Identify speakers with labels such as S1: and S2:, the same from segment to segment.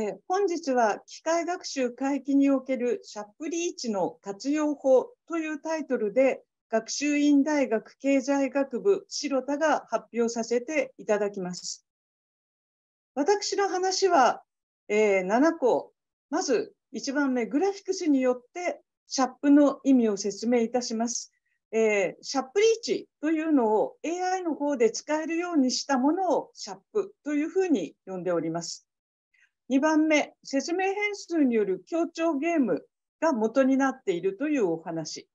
S1: えー、本日は機械学習回帰におけるシャッフリーチの活用法というタイトルで学習院大学経済学部白田が発表させていただきます。私の話は、えー、7個。まず1番目、グラフィクスによってシャップの意味を説明いたします。えー、シャップリーチというのを AI の方で使えるようにしたものをシャップというふうに呼んでおります。2番目、説明変数による協調ゲームが元になっているというお話。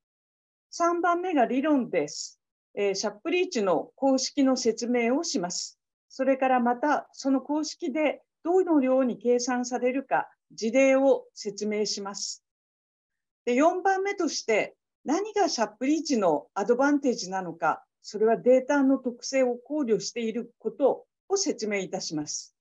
S1: 3番目が理論です。えー、シャップリーチの公式の説明をします。それからまた、その公式でどのように計算されるか、事例を説明します。で4番目として、何がシャップリーチのアドバンテージなのか、それはデータの特性を考慮していることを説明いたします。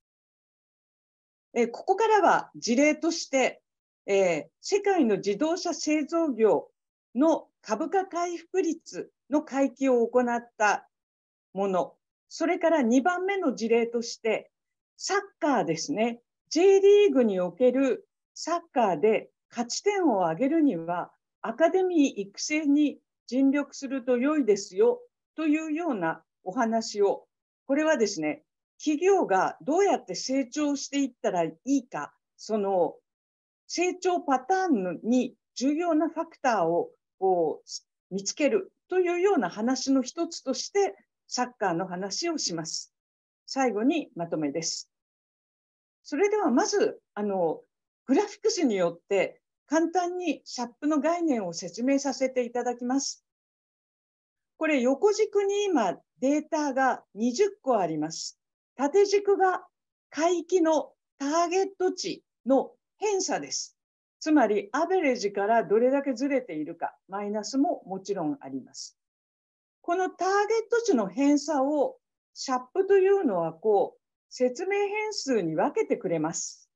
S1: えここからは事例として、え世界の自動車製造業の株価回復率の回帰を行ったもの、それから2番目の事例として、サッカーですね。J リーグにおけるサッカーで勝ち点を上げるには、アカデミー育成に尽力すると良いですよというようなお話を、これはですね、企業がどうやって成長していったらいいか、その成長パターンに重要なファクターをこう見つけるというような話の一つとして、サッカーの話をします。最後にまとめです。それではまず、あの、グラフィックスによって簡単にャップの概念を説明させていただきます。これ横軸に今データが20個あります。縦軸が回帰のターゲット値の偏差です。つまり、アベレージからどれだけずれているか、マイナスももちろんあります。このターゲット値の偏差を、シャップというのは、こう、説明変数に分けてくれます。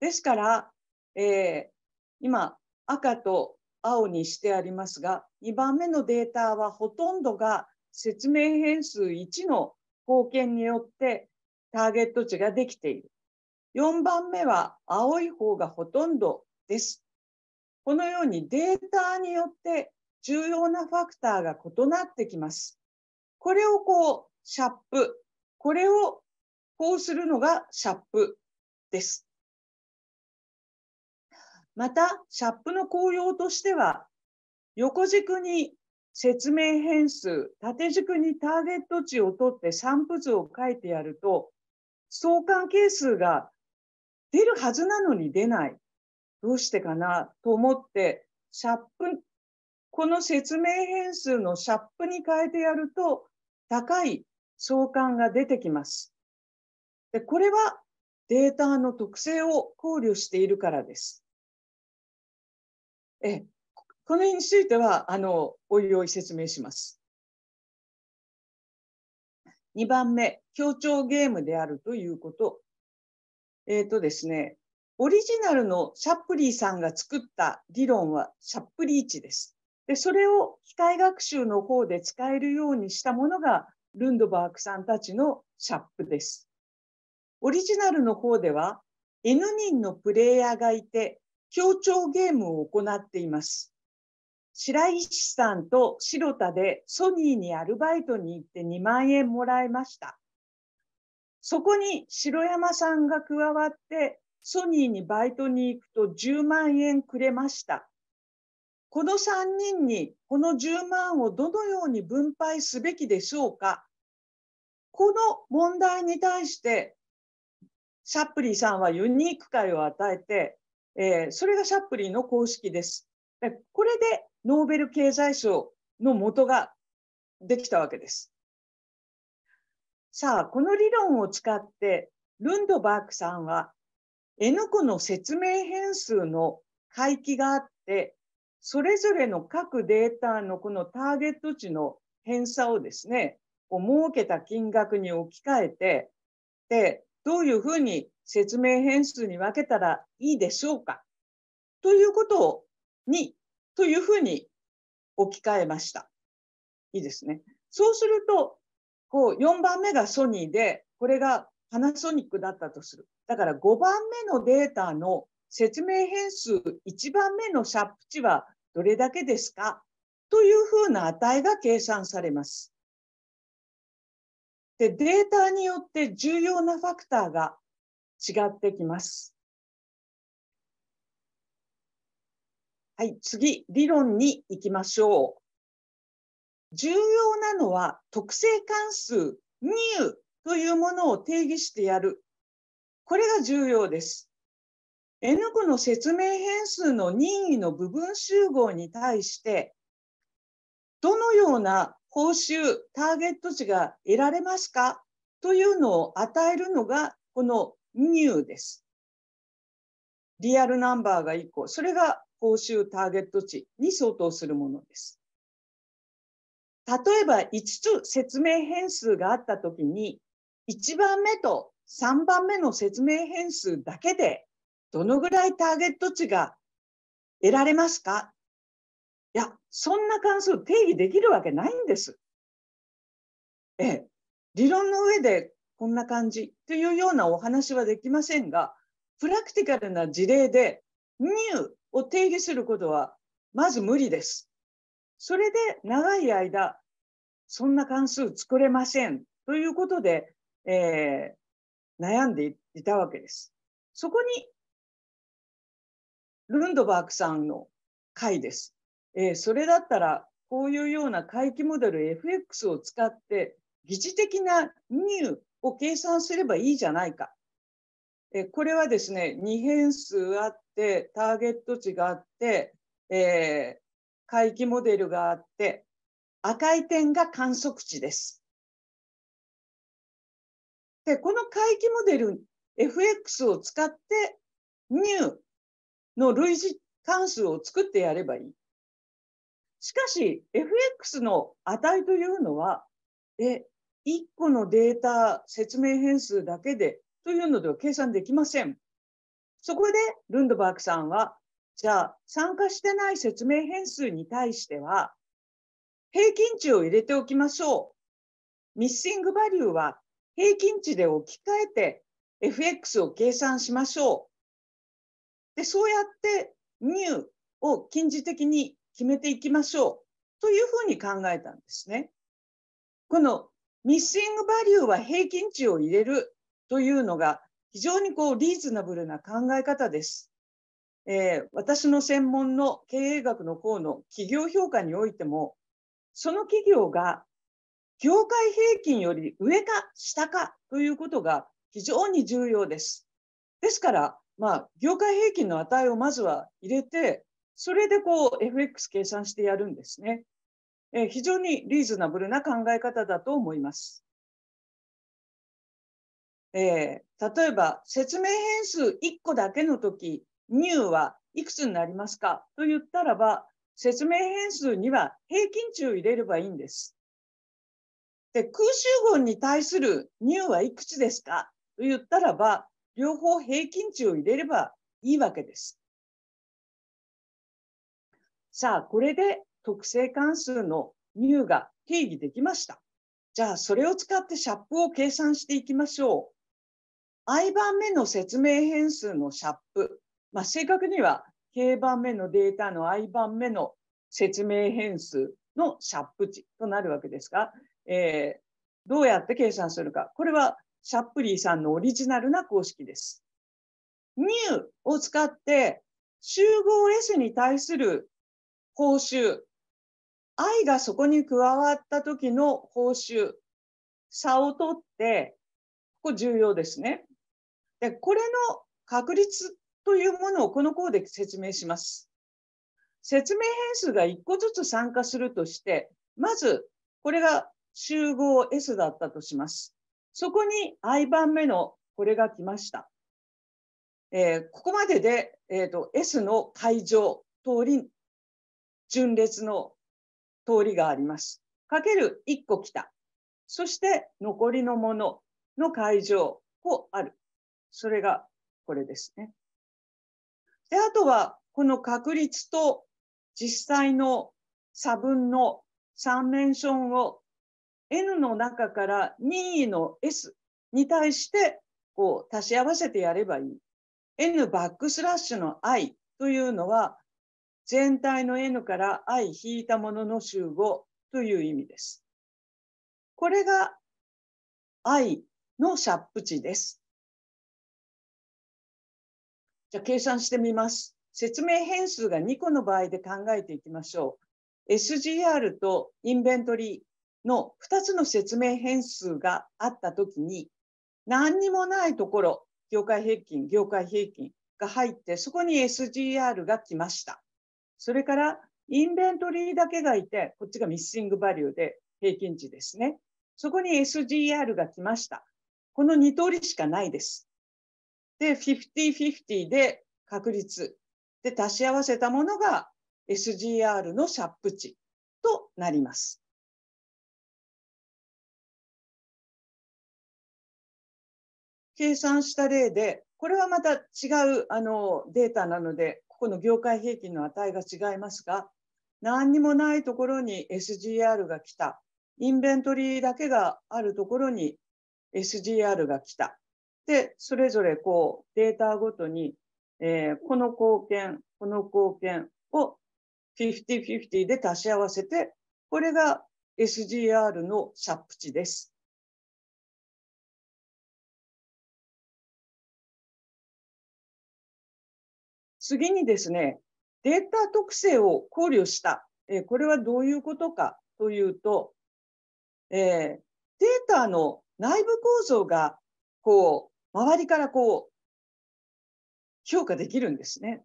S1: ですから、えー、今、赤と青にしてありますが、2番目のデータはほとんどが説明変数1の貢献によってターゲット値ができている。4番目は青い方がほとんどです。このようにデータによって重要なファクターが異なってきます。これをこう、シャップ。これをこうするのがシャップです。また、シャップの効用としては、横軸に説明変数、縦軸にターゲット値を取って散布図を書いてやると、相関係数が出るはずなのに出ない。どうしてかなと思って、シャップ、この説明変数のシャップに変えてやると、高い相関が出てきます。でこれはデータの特性を考慮しているからです。え、この辺についてはあのおいおい説明します。2番目、協調ゲームであるということ。えっ、ー、とですね、オリジナルのシャップリーさんが作った理論はシャップリー値です。で、それを機械学習の方で使えるようにしたものがルンドバークさんたちのシャップです。オリジナルの方では N 人のプレイヤーがいて協調ゲームを行っています。白石さんと白田でソニーにアルバイトに行って2万円もらいました。そこに白山さんが加わってソニーにバイトに行くと10万円くれました。この3人にこの10万をどのように分配すべきでしょうかこの問題に対してシャップリーさんはユニーク会を与えて、えー、それがシャップリーの公式です。これでノーベル経済賞の元ができたわけです。さあ、この理論を使って、ルンドバークさんは N 個の説明変数の回帰があって、それぞれの各データのこのターゲット値の偏差をですね、を設けた金額に置き換えて、で、どういうふうに説明変数に分けたらいいでしょうかということにというふうに置き換えました。いいですね。そうすると、こう、4番目がソニーで、これがパナソニックだったとする。だから5番目のデータの説明変数1番目のシャープ値はどれだけですかというふうな値が計算されます。で、データによって重要なファクターが違ってきます。はい、次、理論に行きましょう。重要なのは特性関数ニューというものを定義してやる。これが重要です。n 個の説明変数の任意の部分集合に対して、どのような報酬、ターゲット値が得られますかというのを与えるのが、このニューです。リアルナンバーが1個。それが公衆ターゲット値に相当するものです。例えば5つ説明変数があったときに、1番目と3番目の説明変数だけで、どのぐらいターゲット値が得られますかいや、そんな関数定義できるわけないんです。ええ、理論の上でこんな感じというようなお話はできませんが、プラクティカルな事例で、ニューを定義することはまず無理です。それで長い間、そんな関数作れませんということで、えー、悩んでいたわけです。そこに、ルンドバークさんの回です。えー、それだったら、こういうような回帰モデル FX を使って、疑似的なーを計算すればいいじゃないか。えー、これはですね、2変数あって、ターゲット値があって、えー、回帰モデルがあって、赤い点が観測値です。で、この回帰モデル、FX を使って、new の類似関数を作ってやればいい。しかし、FX の値というのは、え、1個のデータ説明変数だけでというのでは計算できません。そこでルンドバークさんは、じゃあ参加してない説明変数に対しては、平均値を入れておきましょう。ミッシングバリューは平均値で置き換えて FX を計算しましょう。で、そうやってニューを近似的に決めていきましょうというふうに考えたんですね。このミッシングバリューは平均値を入れるというのが非常にこうリーズナブルな考え方です。えー、私の専門の経営学の方の企業評価においても、その企業が業界平均より上か下かということが非常に重要です。ですから、まあ、業界平均の値をまずは入れて、それでこう FX 計算してやるんですね。えー、非常にリーズナブルな考え方だと思います。えー、例えば説明変数1個だけの時、入はいくつになりますかと言ったらば、説明変数には平均値を入れればいいんです。で、空集合に対する入はいくつですかと言ったらば、両方平均値を入れればいいわけです。さあ、これで特性関数の new が定義できました。じゃあ、それを使ってシャップを計算していきましょう。i 番目の説明変数のシャップ、まあ、正確には k 番目のデータの i 番目の説明変数のシャップ値となるわけですが、えー、どうやって計算するか。これはシャップリーさんのオリジナルな公式です。new を使って集合 S に対する報酬、i がそこに加わった時の報酬、差を取って、ここ重要ですね。でこれの確率というものをこの項で説明します。説明変数が1個ずつ参加するとして、まずこれが集合 S だったとします。そこに i 番目のこれが来ました。えー、ここまでで、えーと、S の会場通り、順列の通りがあります。かける1個来た。そして残りのものの会場をある。それがこれですね。で、あとは、この確率と実際の差分の3メンションを N の中から任意の S に対してこう足し合わせてやればいい。N バックスラッシュの I というのは全体の N から I 引いたものの集合という意味です。これが I のシャップ値です。じゃあ計算してみます。説明変数が2個の場合で考えていきましょう。SGR とインベントリーの2つの説明変数があったときに、何にもないところ、業界平均、業界平均が入って、そこに SGR が来ました。それから、インベントリーだけがいて、こっちがミッシングバリューで平均値ですね。そこに SGR が来ました。この2通りしかないです。で、50-50で確率で足し合わせたものが SGR のシャップ値となります。計算した例で、これはまた違うあのデータなので、ここの業界平均の値が違いますが、何にもないところに SGR が来た。インベントリーだけがあるところに SGR が来た。で、それぞれこう、データごとに、えー、この貢献、この貢献を50-50で足し合わせて、これが SGR のシャップ値です。次にですね、データ特性を考慮した、えこれはどういうことかというと、えデータの内部構造がこう、周りからこう、評価できるんですね。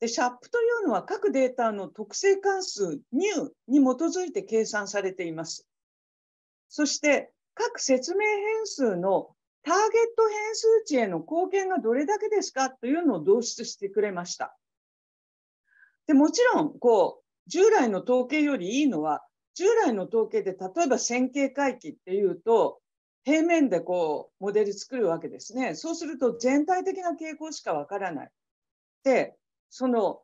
S1: で、シャップというのは各データの特性関数 new に基づいて計算されています。そして各説明変数のターゲット変数値への貢献がどれだけですかというのを導出してくれました。でもちろん、こう、従来の統計よりいいのは、従来の統計で例えば線形回帰っていうと、平面でこうモデル作るわけですね。そうすると全体的な傾向しかわからない。で、その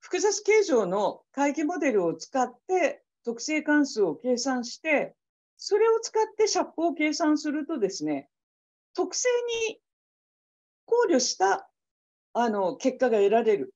S1: 複雑形状の回帰モデルを使って特性関数を計算して、それを使ってシャッを計算するとですね、特性に考慮したあの結果が得られる。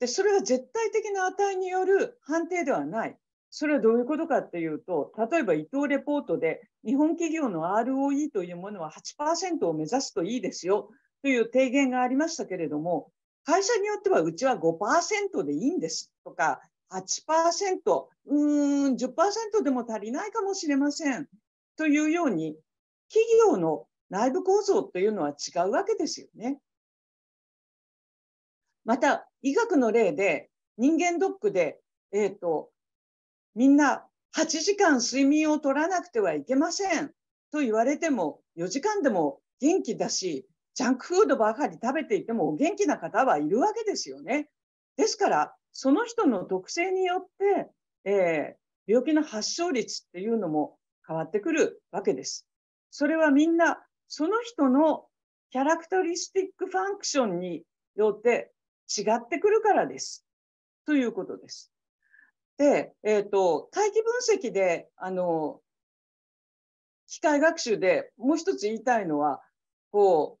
S1: で、それは絶対的な値による判定ではない。それはどういうことかっていうと、例えば伊藤レポートで、日本企業の ROE というものは8%を目指すといいですよという提言がありましたけれども、会社によってはうちは5%でいいんですとか、8%、うーん、10%でも足りないかもしれませんというように、企業の内部構造というのは違うわけですよね。また、医学の例で、人間ドックで、えっ、ー、と、みんな8時間睡眠を取らなくてはいけませんと言われても4時間でも元気だしジャンクフードばかり食べていてもお元気な方はいるわけですよね。ですからその人の特性によって、えー、病気の発症率っていうのも変わってくるわけです。それはみんなその人のキャラクタリスティックファンクションによって違ってくるからです。ということです。で、えっ、ー、と、回帰分析で、あの、機械学習でもう一つ言いたいのは、こう、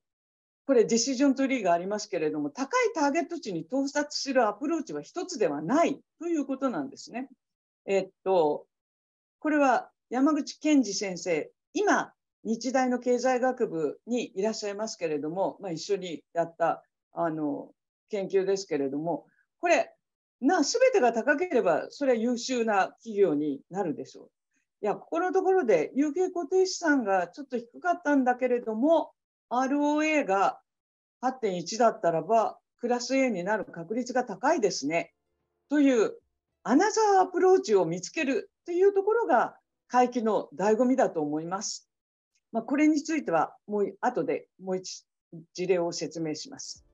S1: これディシジョントリーがありますけれども、高いターゲット値に到達するアプローチは一つではないということなんですね。えっと、これは山口健二先生、今、日大の経済学部にいらっしゃいますけれども、まあ、一緒にやったあの研究ですけれども、これ、な全てが高ければそれは優秀な企業になるでしょう。いやここのところで有形固定資産がちょっと低かったんだけれども ROA が8.1だったらばクラス A になる確率が高いですねというアナザーアプローチを見つけるというところが回帰の醍醐味だと思います。まあ、これについてはもう後でもう一事例を説明します。